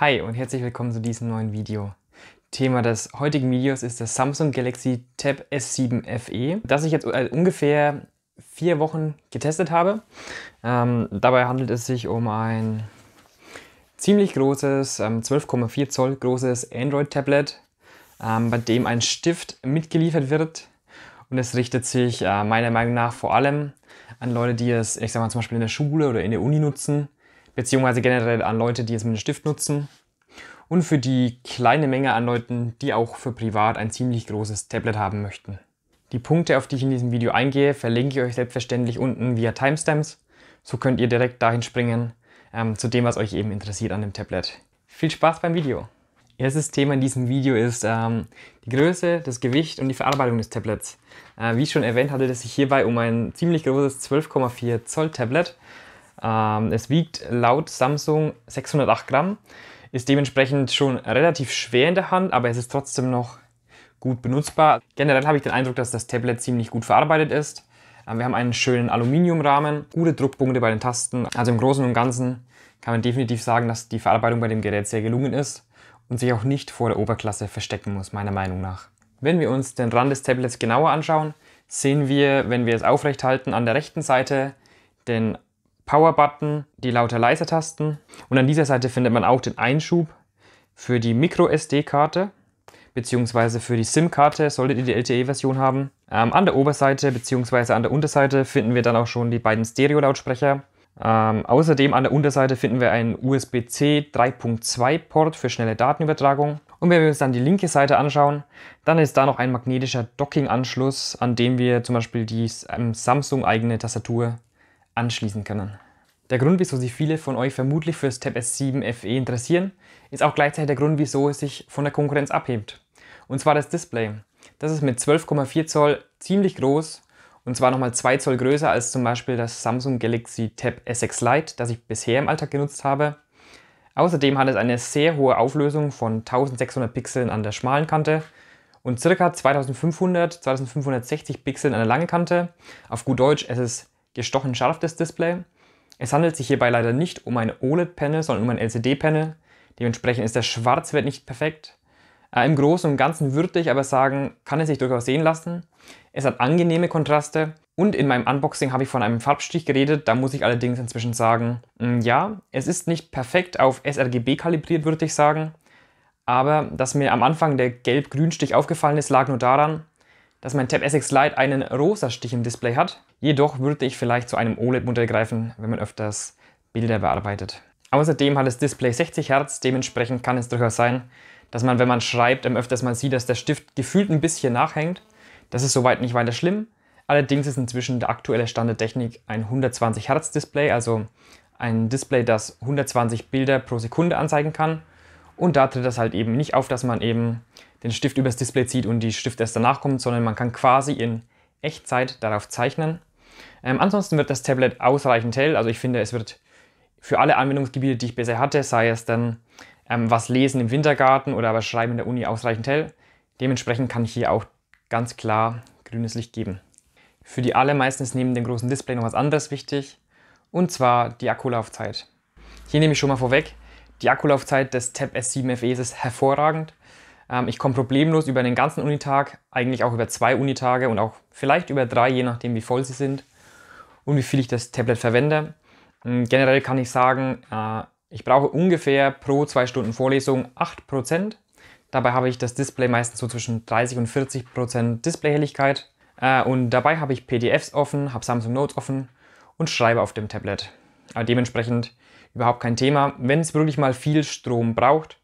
Hi und herzlich willkommen zu diesem neuen Video. Thema des heutigen Videos ist das Samsung Galaxy Tab S7 FE, das ich jetzt äh, ungefähr vier Wochen getestet habe. Ähm, dabei handelt es sich um ein ziemlich großes, ähm, 12,4 Zoll großes Android-Tablet, ähm, bei dem ein Stift mitgeliefert wird. Und es richtet sich äh, meiner Meinung nach vor allem an Leute, die es, ich sag mal, zum Beispiel in der Schule oder in der Uni nutzen beziehungsweise generell an Leute, die es mit dem Stift nutzen. Und für die kleine Menge an Leuten, die auch für privat ein ziemlich großes Tablet haben möchten. Die Punkte, auf die ich in diesem Video eingehe, verlinke ich euch selbstverständlich unten via Timestamps. So könnt ihr direkt dahin springen, ähm, zu dem, was euch eben interessiert an dem Tablet. Viel Spaß beim Video! Erstes Thema in diesem Video ist ähm, die Größe, das Gewicht und die Verarbeitung des Tablets. Äh, wie schon erwähnt, handelt es sich hierbei um ein ziemlich großes 12,4 Zoll Tablet ähm, es wiegt laut Samsung 608 Gramm, ist dementsprechend schon relativ schwer in der Hand, aber es ist trotzdem noch gut benutzbar. Generell habe ich den Eindruck, dass das Tablet ziemlich gut verarbeitet ist. Ähm, wir haben einen schönen Aluminiumrahmen, gute Druckpunkte bei den Tasten. Also im Großen und Ganzen kann man definitiv sagen, dass die Verarbeitung bei dem Gerät sehr gelungen ist und sich auch nicht vor der Oberklasse verstecken muss, meiner Meinung nach. Wenn wir uns den Rand des Tablets genauer anschauen, sehen wir, wenn wir es aufrecht halten, an der rechten Seite den Power-Button, die Lauter-Leiser-Tasten und an dieser Seite findet man auch den Einschub für die Micro-SD-Karte bzw. für die SIM-Karte solltet ihr die LTE-Version haben. Ähm, an der Oberseite bzw. an der Unterseite finden wir dann auch schon die beiden Stereo-Lautsprecher. Ähm, außerdem an der Unterseite finden wir einen USB-C 3.2-Port für schnelle Datenübertragung. Und wenn wir uns dann die linke Seite anschauen, dann ist da noch ein magnetischer Docking-Anschluss, an dem wir zum Beispiel die ähm, Samsung-eigene Tastatur anschließen können. Der Grund, wieso sich viele von euch vermutlich für das Tab S7 FE interessieren, ist auch gleichzeitig der Grund, wieso es sich von der Konkurrenz abhebt. Und zwar das Display. Das ist mit 12,4 Zoll ziemlich groß und zwar nochmal 2 Zoll größer als zum Beispiel das Samsung Galaxy Tab S6 Lite, das ich bisher im Alltag genutzt habe. Außerdem hat es eine sehr hohe Auflösung von 1600 Pixeln an der schmalen Kante und ca. 2500, 2560 Pixeln an der langen Kante. Auf gut Deutsch, es ist gestochen scharf das Display. Es handelt sich hierbei leider nicht um ein OLED-Panel, sondern um ein LCD-Panel. Dementsprechend ist der Schwarzwert nicht perfekt. Äh, Im Großen und Ganzen würde ich aber sagen, kann es sich durchaus sehen lassen. Es hat angenehme Kontraste und in meinem Unboxing habe ich von einem Farbstich geredet. Da muss ich allerdings inzwischen sagen, mh, hm, ja, es ist nicht perfekt auf sRGB kalibriert, würde ich sagen. Aber dass mir am Anfang der Gelb-Grün-Stich aufgefallen ist, lag nur daran, dass mein Tab Essex Lite einen rosa Stich im Display hat. Jedoch würde ich vielleicht zu einem OLED-Modell greifen, wenn man öfters Bilder bearbeitet. Außerdem hat das Display 60 Hertz, dementsprechend kann es durchaus sein, dass man, wenn man schreibt, ähm, öfters mal sieht, dass der Stift gefühlt ein bisschen nachhängt. Das ist soweit nicht weiter schlimm. Allerdings ist inzwischen der aktuelle Stand der Technik ein 120 Hertz Display, also ein Display, das 120 Bilder pro Sekunde anzeigen kann. Und da tritt das halt eben nicht auf, dass man eben den Stift übers Display zieht und die Stift erst danach kommt, sondern man kann quasi in Echtzeit darauf zeichnen. Ähm, ansonsten wird das Tablet ausreichend hell. Also ich finde, es wird für alle Anwendungsgebiete, die ich bisher hatte, sei es dann ähm, was lesen im Wintergarten oder aber schreiben in der Uni, ausreichend hell. Dementsprechend kann ich hier auch ganz klar grünes Licht geben. Für die allermeisten ist neben dem großen Display noch was anderes wichtig, und zwar die Akkulaufzeit. Hier nehme ich schon mal vorweg, die Akkulaufzeit des Tab S7 FE ist hervorragend. Ähm, ich komme problemlos über den ganzen Unitag, eigentlich auch über zwei Unitage und auch vielleicht über drei, je nachdem wie voll sie sind und wie viel ich das Tablet verwende. Ähm, generell kann ich sagen, äh, ich brauche ungefähr pro zwei Stunden Vorlesung 8%. Dabei habe ich das Display meistens so zwischen 30 und 40% Displayhelligkeit. Äh, und dabei habe ich PDFs offen, habe Samsung Notes offen und schreibe auf dem Tablet. Äh, dementsprechend überhaupt kein Thema. Wenn es wirklich mal viel Strom braucht,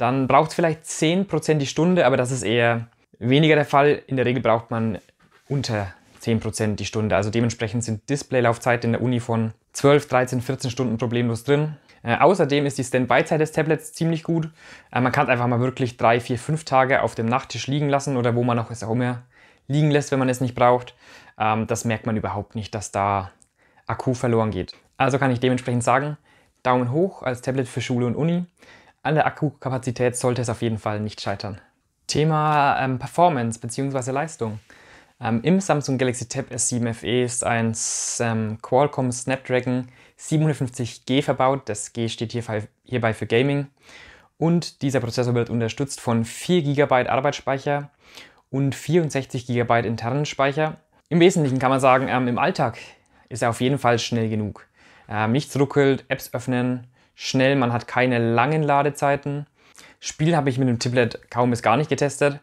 dann braucht es vielleicht 10% die Stunde, aber das ist eher weniger der Fall. In der Regel braucht man unter 10% die Stunde. Also dementsprechend sind Displaylaufzeiten in der Uni von 12, 13, 14 Stunden problemlos drin. Äh, außerdem ist die Standby-Zeit des Tablets ziemlich gut. Äh, man kann es einfach mal wirklich drei, vier, fünf Tage auf dem Nachttisch liegen lassen oder wo man auch es auch immer liegen lässt, wenn man es nicht braucht. Ähm, das merkt man überhaupt nicht, dass da Akku verloren geht. Also kann ich dementsprechend sagen, Daumen hoch als Tablet für Schule und Uni. An der Akkukapazität sollte es auf jeden Fall nicht scheitern. Thema ähm, Performance bzw. Leistung. Ähm, Im Samsung Galaxy Tab S7 FE ist ein ähm, Qualcomm Snapdragon 750G verbaut. Das G steht hierfei, hierbei für Gaming. Und dieser Prozessor wird unterstützt von 4 GB Arbeitsspeicher und 64 GB internen Speicher. Im Wesentlichen kann man sagen, ähm, im Alltag ist er auf jeden Fall schnell genug. Ähm, nichts ruckelt, Apps öffnen, schnell, man hat keine langen Ladezeiten. Spiel habe ich mit dem Tablet kaum bis gar nicht getestet.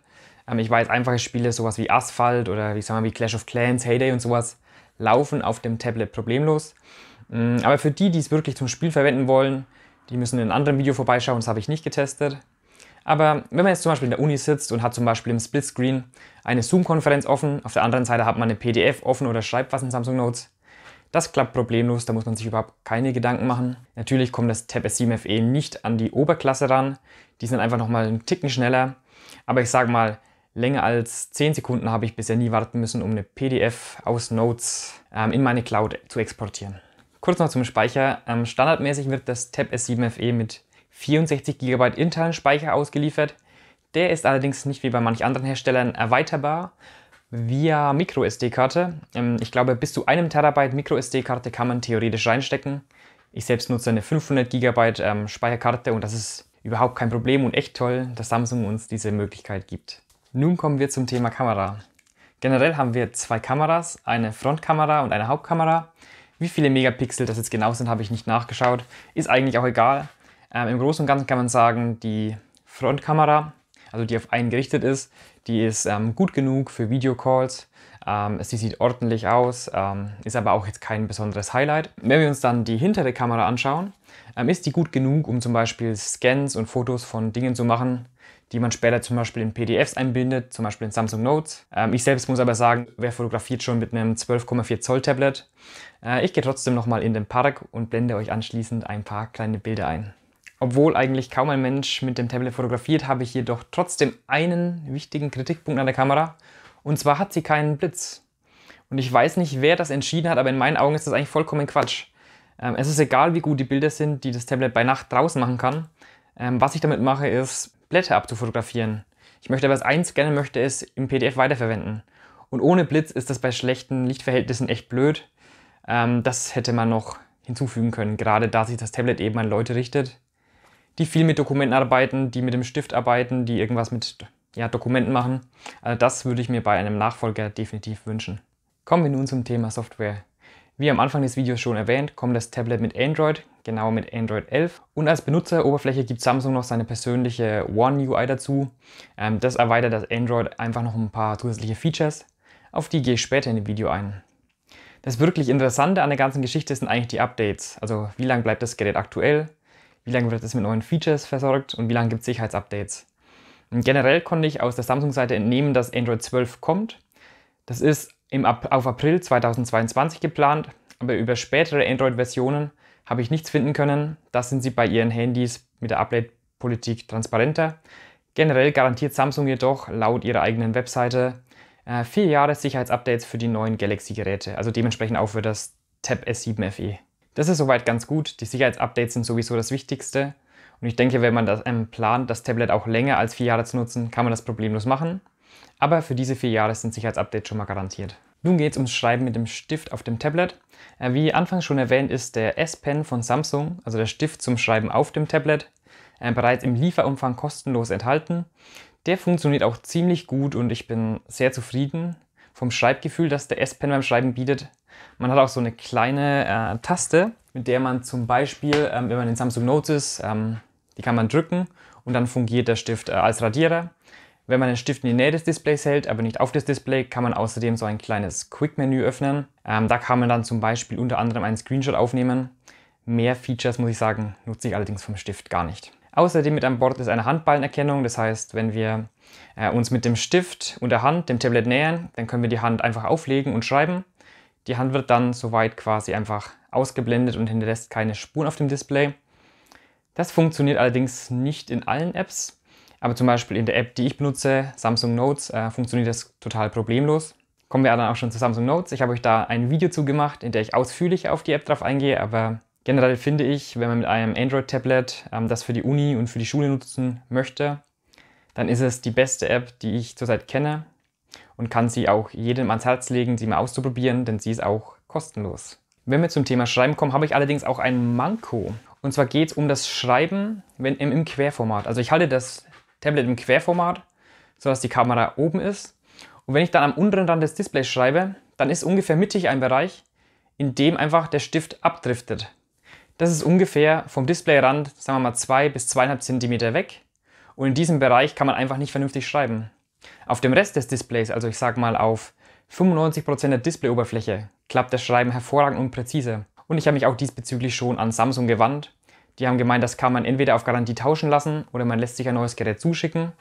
Ähm, ich weiß, einfache Spiele, sowas wie Asphalt oder wie, sagen wir, wie Clash of Clans, Heyday und sowas, laufen auf dem Tablet problemlos. Ähm, aber für die, die es wirklich zum Spiel verwenden wollen, die müssen in einem anderen Video vorbeischauen, das habe ich nicht getestet. Aber wenn man jetzt zum Beispiel in der Uni sitzt und hat zum Beispiel im Splitscreen eine Zoom-Konferenz offen, auf der anderen Seite hat man eine PDF offen oder schreibt was in Samsung Notes, das klappt problemlos, da muss man sich überhaupt keine Gedanken machen. Natürlich kommt das Tab S7 FE nicht an die Oberklasse ran. Die sind einfach nochmal einen Ticken schneller. Aber ich sage mal, länger als 10 Sekunden habe ich bisher nie warten müssen, um eine PDF aus Notes ähm, in meine Cloud zu exportieren. Kurz noch zum Speicher. Ähm, standardmäßig wird das Tab S7 FE mit 64 GB internen Speicher ausgeliefert. Der ist allerdings nicht wie bei manch anderen Herstellern erweiterbar, via MicroSD-Karte. Ähm, ich glaube, bis zu einem Terabyte MicroSD-Karte kann man theoretisch reinstecken. Ich selbst nutze eine 500 GB ähm, Speicherkarte und das ist überhaupt kein Problem und echt toll, dass Samsung uns diese Möglichkeit gibt. Nun kommen wir zum Thema Kamera. Generell haben wir zwei Kameras, eine Frontkamera und eine Hauptkamera. Wie viele Megapixel das jetzt genau sind, habe ich nicht nachgeschaut. Ist eigentlich auch egal. Ähm, Im Großen und Ganzen kann man sagen, die Frontkamera, also die auf einen gerichtet ist, die ist ähm, gut genug für Videocalls. Ähm, sie sieht ordentlich aus, ähm, ist aber auch jetzt kein besonderes Highlight. Wenn wir uns dann die hintere Kamera anschauen, ähm, ist die gut genug, um zum Beispiel Scans und Fotos von Dingen zu machen, die man später zum Beispiel in PDFs einbindet, zum Beispiel in Samsung Notes. Ähm, ich selbst muss aber sagen, wer fotografiert schon mit einem 12,4 Zoll Tablet? Äh, ich gehe trotzdem nochmal in den Park und blende euch anschließend ein paar kleine Bilder ein. Obwohl eigentlich kaum ein Mensch mit dem Tablet fotografiert, habe ich jedoch trotzdem einen wichtigen Kritikpunkt an der Kamera. Und zwar hat sie keinen Blitz. Und ich weiß nicht, wer das entschieden hat, aber in meinen Augen ist das eigentlich vollkommen Quatsch. Ähm, es ist egal, wie gut die Bilder sind, die das Tablet bei Nacht draußen machen kann. Ähm, was ich damit mache, ist, Blätter abzufotografieren. Ich möchte aber es einscannen, möchte es im PDF weiterverwenden. Und ohne Blitz ist das bei schlechten Lichtverhältnissen echt blöd. Ähm, das hätte man noch hinzufügen können, gerade da sich das Tablet eben an Leute richtet, die viel mit Dokumenten arbeiten, die mit dem Stift arbeiten, die irgendwas mit ja, Dokumenten machen. Also das würde ich mir bei einem Nachfolger definitiv wünschen. Kommen wir nun zum Thema Software. Wie am Anfang des Videos schon erwähnt, kommt das Tablet mit Android, genau mit Android 11. Und als Benutzeroberfläche gibt Samsung noch seine persönliche One UI dazu. Ähm, das erweitert das Android einfach noch ein paar zusätzliche Features. Auf die gehe ich später in dem Video ein. Das wirklich Interessante an der ganzen Geschichte sind eigentlich die Updates. Also wie lange bleibt das Gerät aktuell? wie lange wird es mit neuen Features versorgt und wie lange gibt es Sicherheitsupdates. Und generell konnte ich aus der Samsung-Seite entnehmen, dass Android 12 kommt. Das ist im, auf April 2022 geplant, aber über spätere Android-Versionen habe ich nichts finden können. Das sind sie bei ihren Handys mit der Update-Politik transparenter. Generell garantiert Samsung jedoch laut ihrer eigenen Webseite äh, vier Jahre Sicherheitsupdates für die neuen Galaxy-Geräte, also dementsprechend auch für das Tab S7 FE. Das ist soweit ganz gut. Die Sicherheitsupdates sind sowieso das Wichtigste. Und ich denke, wenn man das, ähm, plant, das Tablet auch länger als vier Jahre zu nutzen, kann man das problemlos machen. Aber für diese vier Jahre sind Sicherheitsupdates schon mal garantiert. Nun geht es ums Schreiben mit dem Stift auf dem Tablet. Äh, wie anfangs schon erwähnt, ist der S-Pen von Samsung, also der Stift zum Schreiben auf dem Tablet, äh, bereits im Lieferumfang kostenlos enthalten. Der funktioniert auch ziemlich gut und ich bin sehr zufrieden vom Schreibgefühl, das der S-Pen beim Schreiben bietet, man hat auch so eine kleine äh, Taste, mit der man zum Beispiel, ähm, wenn man in Samsung Notes ist, ähm, die kann man drücken und dann fungiert der Stift äh, als Radierer. Wenn man den Stift in die Nähe des Displays hält, aber nicht auf das Display, kann man außerdem so ein kleines Quick-Menü öffnen. Ähm, da kann man dann zum Beispiel unter anderem einen Screenshot aufnehmen. Mehr Features, muss ich sagen, nutze ich allerdings vom Stift gar nicht. Außerdem mit an Bord ist eine Handballenerkennung, das heißt, wenn wir äh, uns mit dem Stift und der Hand dem Tablet nähern, dann können wir die Hand einfach auflegen und schreiben. Die Hand wird dann soweit quasi einfach ausgeblendet und hinterlässt keine Spuren auf dem Display. Das funktioniert allerdings nicht in allen Apps, aber zum Beispiel in der App, die ich benutze, Samsung Notes, äh, funktioniert das total problemlos. Kommen wir dann auch schon zu Samsung Notes. Ich habe euch da ein Video zu gemacht, in dem ich ausführlich auf die App drauf eingehe, aber generell finde ich, wenn man mit einem Android-Tablet ähm, das für die Uni und für die Schule nutzen möchte, dann ist es die beste App, die ich zurzeit kenne und kann sie auch jedem ans Herz legen, sie mal auszuprobieren, denn sie ist auch kostenlos. Wenn wir zum Thema Schreiben kommen, habe ich allerdings auch ein Manko. Und zwar geht es um das Schreiben wenn, im, im Querformat. Also ich halte das Tablet im Querformat, sodass die Kamera oben ist. Und wenn ich dann am unteren Rand des Displays schreibe, dann ist ungefähr mittig ein Bereich, in dem einfach der Stift abdriftet. Das ist ungefähr vom Displayrand, sagen wir mal, 2 bis 2,5 cm weg. Und in diesem Bereich kann man einfach nicht vernünftig schreiben. Auf dem Rest des Displays, also ich sag mal auf 95% der Displayoberfläche, klappt das Schreiben hervorragend und präzise. Und ich habe mich auch diesbezüglich schon an Samsung gewandt. Die haben gemeint, das kann man entweder auf Garantie tauschen lassen oder man lässt sich ein neues Gerät zuschicken.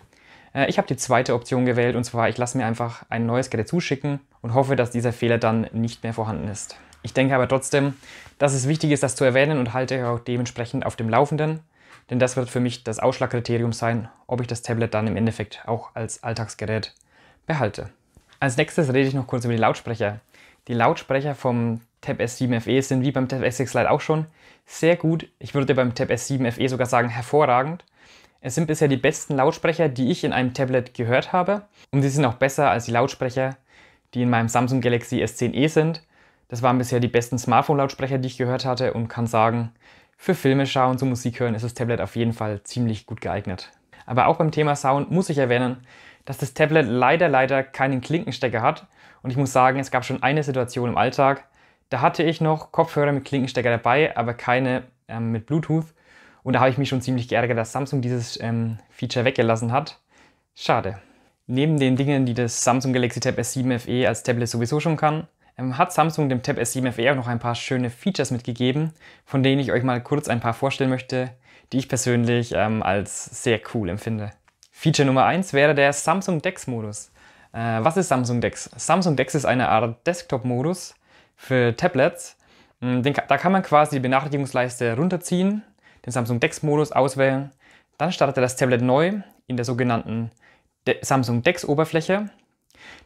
Äh, ich habe die zweite Option gewählt und zwar, ich lasse mir einfach ein neues Gerät zuschicken und hoffe, dass dieser Fehler dann nicht mehr vorhanden ist. Ich denke aber trotzdem, dass es wichtig ist, das zu erwähnen und halte euch auch dementsprechend auf dem Laufenden. Denn das wird für mich das Ausschlagkriterium sein, ob ich das Tablet dann im Endeffekt auch als Alltagsgerät behalte. Als nächstes rede ich noch kurz über die Lautsprecher. Die Lautsprecher vom Tab S7 FE sind wie beim Tab S6 Lite auch schon sehr gut. Ich würde beim Tab S7 FE sogar sagen hervorragend. Es sind bisher die besten Lautsprecher, die ich in einem Tablet gehört habe. Und sie sind auch besser als die Lautsprecher, die in meinem Samsung Galaxy S10e sind. Das waren bisher die besten Smartphone-Lautsprecher, die ich gehört hatte und kann sagen, für Filme schauen, zu Musik hören ist das Tablet auf jeden Fall ziemlich gut geeignet. Aber auch beim Thema Sound muss ich erwähnen, dass das Tablet leider, leider keinen Klinkenstecker hat. Und ich muss sagen, es gab schon eine Situation im Alltag, da hatte ich noch Kopfhörer mit Klinkenstecker dabei, aber keine ähm, mit Bluetooth. Und da habe ich mich schon ziemlich geärgert, dass Samsung dieses ähm, Feature weggelassen hat. Schade. Neben den Dingen, die das Samsung Galaxy Tab S7 FE als Tablet sowieso schon kann, ähm, hat Samsung dem Tab S7 FE auch noch ein paar schöne Features mitgegeben, von denen ich euch mal kurz ein paar vorstellen möchte, die ich persönlich ähm, als sehr cool empfinde. Feature Nummer 1 wäre der Samsung DeX Modus. Äh, was ist Samsung DeX? Samsung DeX ist eine Art Desktop-Modus für Tablets. Hm, den, da kann man quasi die Benachrichtigungsleiste runterziehen, den Samsung DeX Modus auswählen, dann startet er das Tablet neu in der sogenannten De Samsung DeX Oberfläche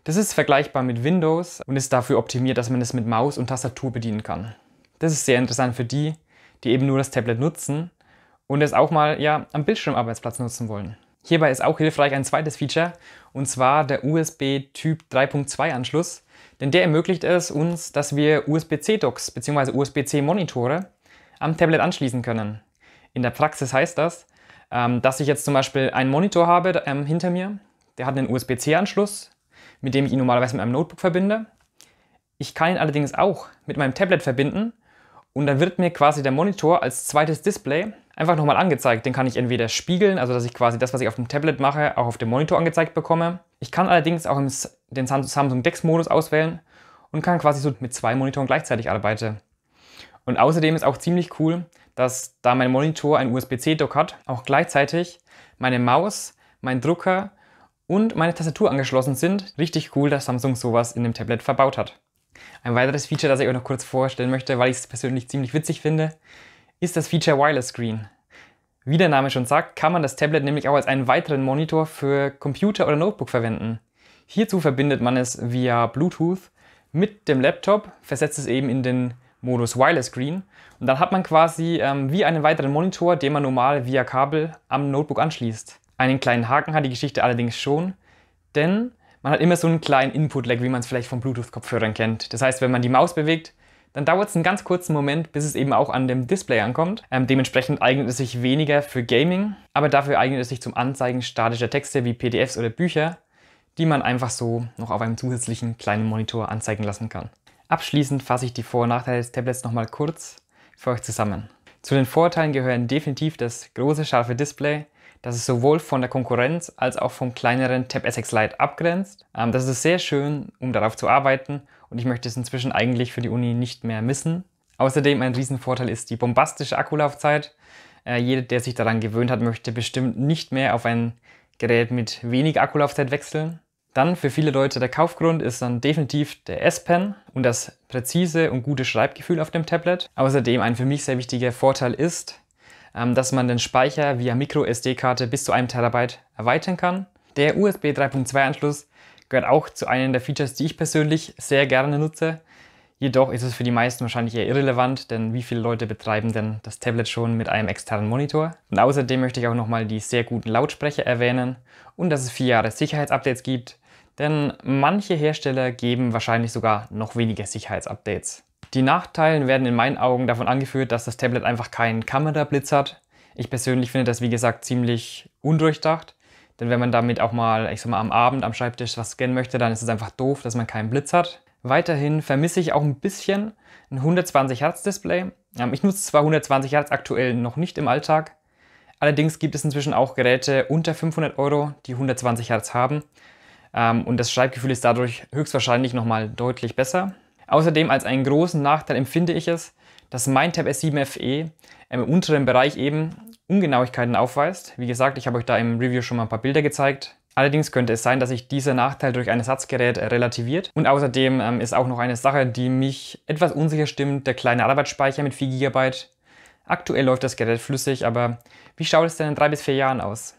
das ist vergleichbar mit Windows und ist dafür optimiert, dass man es mit Maus und Tastatur bedienen kann. Das ist sehr interessant für die, die eben nur das Tablet nutzen und es auch mal ja, am Bildschirmarbeitsplatz nutzen wollen. Hierbei ist auch hilfreich ein zweites Feature, und zwar der USB Typ 3.2 Anschluss, denn der ermöglicht es uns, dass wir usb c docs bzw. USB-C-Monitore am Tablet anschließen können. In der Praxis heißt das, ähm, dass ich jetzt zum Beispiel einen Monitor habe ähm, hinter mir, der hat einen USB-C-Anschluss mit dem ich ihn normalerweise mit einem Notebook verbinde. Ich kann ihn allerdings auch mit meinem Tablet verbinden und dann wird mir quasi der Monitor als zweites Display einfach nochmal angezeigt. Den kann ich entweder spiegeln, also dass ich quasi das, was ich auf dem Tablet mache, auch auf dem Monitor angezeigt bekomme. Ich kann allerdings auch den Samsung DeX-Modus auswählen und kann quasi so mit zwei Monitoren gleichzeitig arbeiten. Und außerdem ist auch ziemlich cool, dass da mein Monitor ein USB-C-Dock hat, auch gleichzeitig meine Maus, mein Drucker und meine Tastatur angeschlossen sind. Richtig cool, dass Samsung sowas in dem Tablet verbaut hat. Ein weiteres Feature, das ich euch noch kurz vorstellen möchte, weil ich es persönlich ziemlich witzig finde, ist das Feature Wireless Screen. Wie der Name schon sagt, kann man das Tablet nämlich auch als einen weiteren Monitor für Computer oder Notebook verwenden. Hierzu verbindet man es via Bluetooth mit dem Laptop, versetzt es eben in den Modus Wireless Screen und dann hat man quasi ähm, wie einen weiteren Monitor, den man normal via Kabel am Notebook anschließt. Einen kleinen Haken hat die Geschichte allerdings schon, denn man hat immer so einen kleinen Input-Lag, wie man es vielleicht von Bluetooth-Kopfhörern kennt. Das heißt, wenn man die Maus bewegt, dann dauert es einen ganz kurzen Moment, bis es eben auch an dem Display ankommt. Ähm, dementsprechend eignet es sich weniger für Gaming, aber dafür eignet es sich zum Anzeigen statischer Texte wie PDFs oder Bücher, die man einfach so noch auf einem zusätzlichen kleinen Monitor anzeigen lassen kann. Abschließend fasse ich die Vor- und Nachteile des Tablets nochmal kurz für euch zusammen. Zu den Vorteilen gehören definitiv das große, scharfe Display, das es sowohl von der Konkurrenz als auch vom kleineren Tab Essex Lite abgrenzt. Ähm, das ist sehr schön, um darauf zu arbeiten und ich möchte es inzwischen eigentlich für die Uni nicht mehr missen. Außerdem ein Riesenvorteil ist die bombastische Akkulaufzeit. Äh, jeder, der sich daran gewöhnt hat, möchte bestimmt nicht mehr auf ein Gerät mit wenig Akkulaufzeit wechseln. Dann für viele Leute der Kaufgrund ist dann definitiv der S-Pen und das präzise und gute Schreibgefühl auf dem Tablet. Außerdem ein für mich sehr wichtiger Vorteil ist, ähm, dass man den Speicher via MicroSD-Karte bis zu einem Terabyte erweitern kann. Der USB 3.2-Anschluss gehört auch zu einem der Features, die ich persönlich sehr gerne nutze. Jedoch ist es für die meisten wahrscheinlich eher irrelevant, denn wie viele Leute betreiben denn das Tablet schon mit einem externen Monitor? Und außerdem möchte ich auch nochmal die sehr guten Lautsprecher erwähnen und dass es vier Jahre Sicherheitsupdates gibt, denn manche Hersteller geben wahrscheinlich sogar noch weniger Sicherheitsupdates. Die Nachteile werden in meinen Augen davon angeführt, dass das Tablet einfach keinen Kamerablitz hat. Ich persönlich finde das, wie gesagt, ziemlich undurchdacht. Denn wenn man damit auch mal, ich sag mal, am Abend am Schreibtisch was scannen möchte, dann ist es einfach doof, dass man keinen Blitz hat. Weiterhin vermisse ich auch ein bisschen ein 120 Hertz Display. Ähm, ich nutze zwar 120 Hertz aktuell noch nicht im Alltag, allerdings gibt es inzwischen auch Geräte unter 500 Euro, die 120 Hertz haben. Ähm, und das Schreibgefühl ist dadurch höchstwahrscheinlich nochmal deutlich besser. Außerdem als einen großen Nachteil empfinde ich es, dass mein Tab S7 FE ähm, im unteren Bereich eben Ungenauigkeiten aufweist. Wie gesagt, ich habe euch da im Review schon mal ein paar Bilder gezeigt. Allerdings könnte es sein, dass sich dieser Nachteil durch ein Ersatzgerät relativiert. Und außerdem ähm, ist auch noch eine Sache, die mich etwas unsicher stimmt, der kleine Arbeitsspeicher mit 4 GB. Aktuell läuft das Gerät flüssig, aber wie schaut es denn in drei bis vier Jahren aus?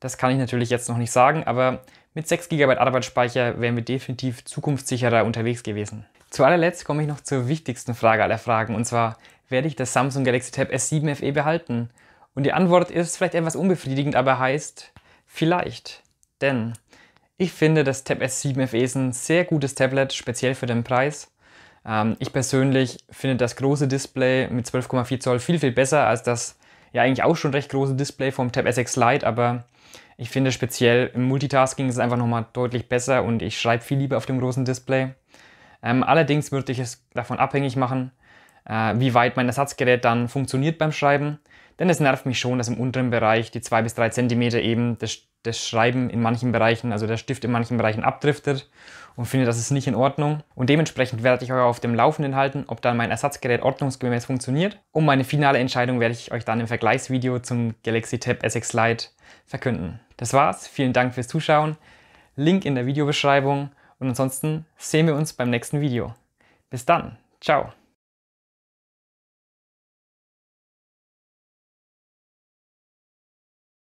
Das kann ich natürlich jetzt noch nicht sagen, aber mit 6 GB Arbeitsspeicher wären wir definitiv zukunftssicherer unterwegs gewesen. Zu allerletzt komme ich noch zur wichtigsten Frage aller Fragen und zwar, werde ich das Samsung Galaxy Tab S7 FE behalten? Und die Antwort ist vielleicht etwas unbefriedigend, aber heißt vielleicht. Denn ich finde, das Tab S7 FE ist ein sehr gutes Tablet, speziell für den Preis. Ähm, ich persönlich finde das große Display mit 12,4 Zoll viel, viel besser als das ja eigentlich auch schon recht große Display vom Tab S6 Lite, aber ich finde speziell im Multitasking ist es einfach nochmal deutlich besser und ich schreibe viel lieber auf dem großen Display. Ähm, allerdings würde ich es davon abhängig machen, äh, wie weit mein Ersatzgerät dann funktioniert beim Schreiben. Denn es nervt mich schon, dass im unteren Bereich die 2 bis 3 cm eben das, das Schreiben in manchen Bereichen, also der Stift in manchen Bereichen abdriftet und finde, das ist nicht in Ordnung. Und dementsprechend werde ich euch auf dem Laufenden halten, ob dann mein Ersatzgerät ordnungsgemäß funktioniert. Und meine finale Entscheidung werde ich euch dann im Vergleichsvideo zum Galaxy Tab S6 Lite verkünden. Das war's, vielen Dank fürs Zuschauen. Link in der Videobeschreibung und ansonsten sehen wir uns beim nächsten Video. Bis dann. Ciao.